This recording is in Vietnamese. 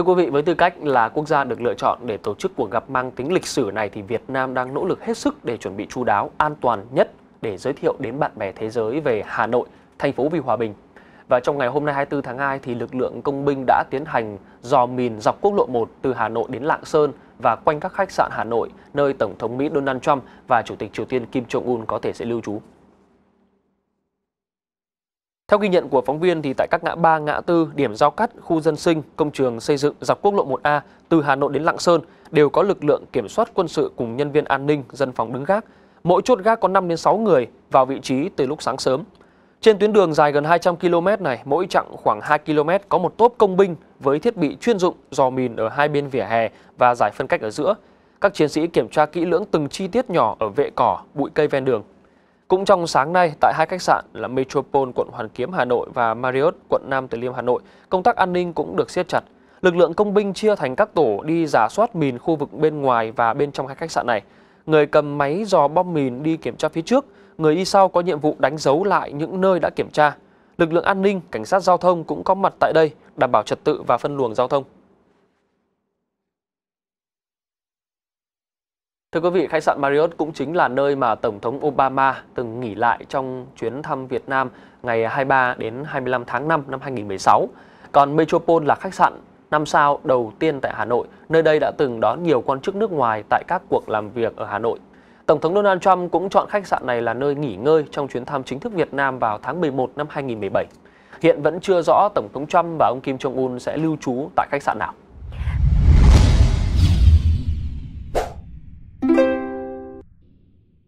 Thưa quý vị, với tư cách là quốc gia được lựa chọn để tổ chức cuộc gặp mang tính lịch sử này thì Việt Nam đang nỗ lực hết sức để chuẩn bị chu đáo, an toàn nhất để giới thiệu đến bạn bè thế giới về Hà Nội, thành phố vì hòa bình. Và trong ngày hôm nay 24 tháng 2 thì lực lượng công binh đã tiến hành dò mìn dọc quốc lộ 1 từ Hà Nội đến Lạng Sơn và quanh các khách sạn Hà Nội nơi Tổng thống Mỹ Donald Trump và Chủ tịch Triều Tiên Kim Jong-un có thể sẽ lưu trú. Theo ghi nhận của phóng viên thì tại các ngã ba, ngã tư, điểm giao cắt, khu dân sinh, công trường xây dựng dọc quốc lộ 1A từ Hà Nội đến Lạng Sơn đều có lực lượng kiểm soát quân sự cùng nhân viên an ninh, dân phòng đứng gác. Mỗi chốt gác có 5 đến 6 người vào vị trí từ lúc sáng sớm. Trên tuyến đường dài gần 200 km này, mỗi chặng khoảng 2 km có một tốp công binh với thiết bị chuyên dụng dò mìn ở hai bên vỉa hè và giải phân cách ở giữa. Các chiến sĩ kiểm tra kỹ lưỡng từng chi tiết nhỏ ở vệ cỏ, bụi cây ven đường cũng trong sáng nay, tại hai khách sạn là Metropole quận Hoàn Kiếm Hà Nội và Marriott quận Nam Từ Liêm Hà Nội, công tác an ninh cũng được siết chặt. Lực lượng công binh chia thành các tổ đi giả soát mìn khu vực bên ngoài và bên trong hai khách sạn này. Người cầm máy dò bom mìn đi kiểm tra phía trước, người đi sau có nhiệm vụ đánh dấu lại những nơi đã kiểm tra. Lực lượng an ninh, cảnh sát giao thông cũng có mặt tại đây, đảm bảo trật tự và phân luồng giao thông. Thưa quý vị, khách sạn Marriott cũng chính là nơi mà Tổng thống Obama từng nghỉ lại trong chuyến thăm Việt Nam ngày 23 đến 25 tháng 5 năm 2016. Còn Metropole là khách sạn 5 sao đầu tiên tại Hà Nội, nơi đây đã từng đón nhiều quan chức nước ngoài tại các cuộc làm việc ở Hà Nội. Tổng thống Donald Trump cũng chọn khách sạn này là nơi nghỉ ngơi trong chuyến thăm chính thức Việt Nam vào tháng 11 năm 2017. Hiện vẫn chưa rõ Tổng thống Trump và ông Kim Jong-un sẽ lưu trú tại khách sạn nào.